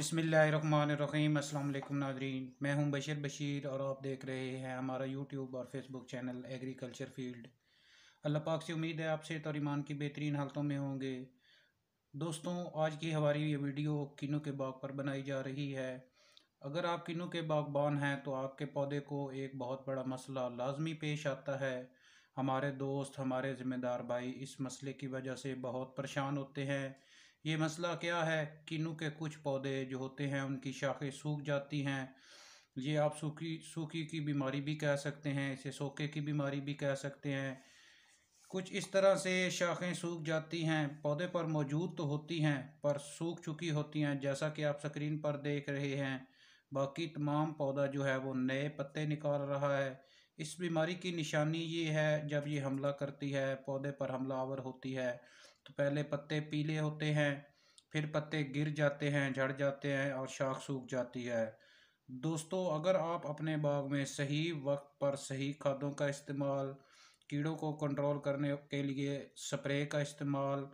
अस्सलाम वालेकुम नाजरीन मैं हूं बशीर बशीर और आप देख रहे हैं हमारा यूट्यूब और Facebook channel agriculture field Allah पाक से उम्मीद है आप सेहत और ईमान की बेहतरीन हालतों में होंगे दोस्तों आज की हमारी ये वीडियो किनू के बाग पर बनाई जा रही है अगर आप किनू के बागबान हैं तो आपके पौधे को एक बहुत बड़ा मसला लाजमी पेश आता है हमारे दोस्त हमारे ज़िम्मेदार भाई इस मसले की वजह से बहुत परेशान होते हैं ये मसला क्या है किन्नू के कुछ पौधे जो होते हैं उनकी शाखें सूख जाती हैं ये आप सूखी सूखी की बीमारी भी कह सकते हैं इसे सोके की बीमारी भी कह सकते हैं कुछ इस तरह से शाखें सूख जाती हैं पौधे पर मौजूद तो होती हैं पर सूख चुकी होती हैं जैसा कि आप स्क्रीन पर देख रहे हैं बाकी तमाम पौधा जो है वो नए पत्ते निकाल रहा है इस बीमारी की निशानी ये है जब ये हमला करती है पौधे पर हमलावर होती है तो पहले पत्ते पीले होते हैं फिर पत्ते गिर जाते हैं झड़ जाते हैं और शाख सूख जाती है दोस्तों अगर आप अपने बाग में सही वक्त पर सही खादों का इस्तेमाल कीड़ों को कंट्रोल करने के लिए स्प्रे का इस्तेमाल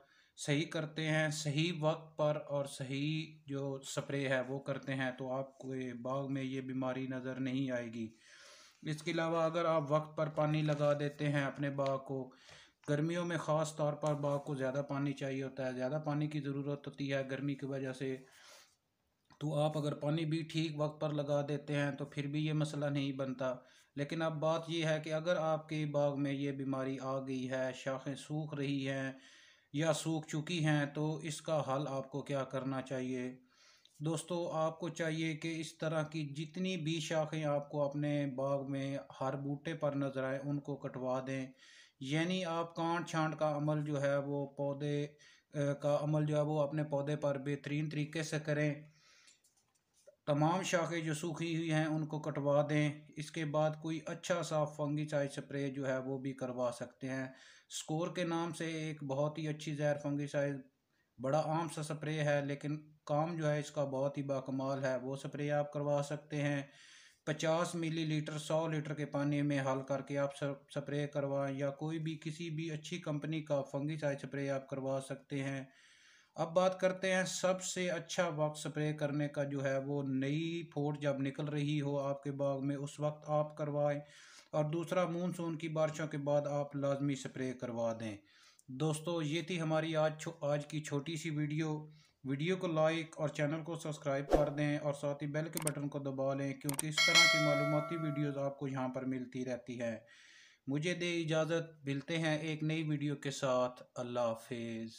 सही करते हैं सही वक्त पर और सही जो स्प्रे है वो करते हैं तो आपको बाग में ये बीमारी नज़र नहीं आएगी इसके अलावा अगर आप वक्त पर पानी लगा देते हैं अपने बाग को गर्मियों में ख़ास तौर पर बाग को ज़्यादा पानी चाहिए होता है ज़्यादा पानी की ज़रूरत होती है गर्मी की वजह से तो आप अगर पानी भी ठीक वक्त पर लगा देते हैं तो फिर भी ये मसला नहीं बनता लेकिन अब बात यह है कि अगर आपके बाग में ये बीमारी आ गई है शाखें सूख रही हैं या सूख चुकी हैं तो इसका हल आपको क्या करना चाहिए दोस्तों आपको चाहिए कि इस तरह की जितनी भी शाखें आपको अपने बाग में हर बूटे पर नज़र आए उनको कटवा दें यानी आप कांट छांट का अमल जो है वो पौधे का अमल जो है वो अपने पौधे पर बेहतरीन तरीके से करें तमाम शाखें जो सूखी हुई हैं उनको कटवा दें इसके बाद कोई अच्छा सा फंगीसाइड स्प्रे जो है वो भी करवा सकते हैं स्कोर के नाम से एक बहुत ही अच्छी जहर फंगीसाइड बड़ा आम सा स्प्रे है लेकिन काम जो है इसका बहुत ही बाकमाल है वो स्प्रे आप करवा सकते हैं पचास मिली लीटर सौ लीटर के पानी में हल करके आप स्प्रे करवाएं या कोई भी किसी भी अच्छी कंपनी का फंगीसाइड स्प्रे आप करवा सकते हैं अब बात करते हैं सबसे अच्छा वक्त स्प्रे करने का जो है वो नई फोट जब निकल रही हो आपके बाग में उस वक्त आप करवाएं और दूसरा मूनसून की बारिशों के बाद आप लाजमी स्प्रे करवा दें दोस्तों ये थी हमारी आज आज की छोटी सी वीडियो वीडियो को लाइक और चैनल को सब्सक्राइब कर दें और साथ ही बेल के बटन को दबा लें क्योंकि इस तरह की मालूमती वीडियोस आपको यहाँ पर मिलती रहती हैं मुझे दे इजाज़त मिलते हैं एक नई वीडियो के साथ अल्लाह हाफिज़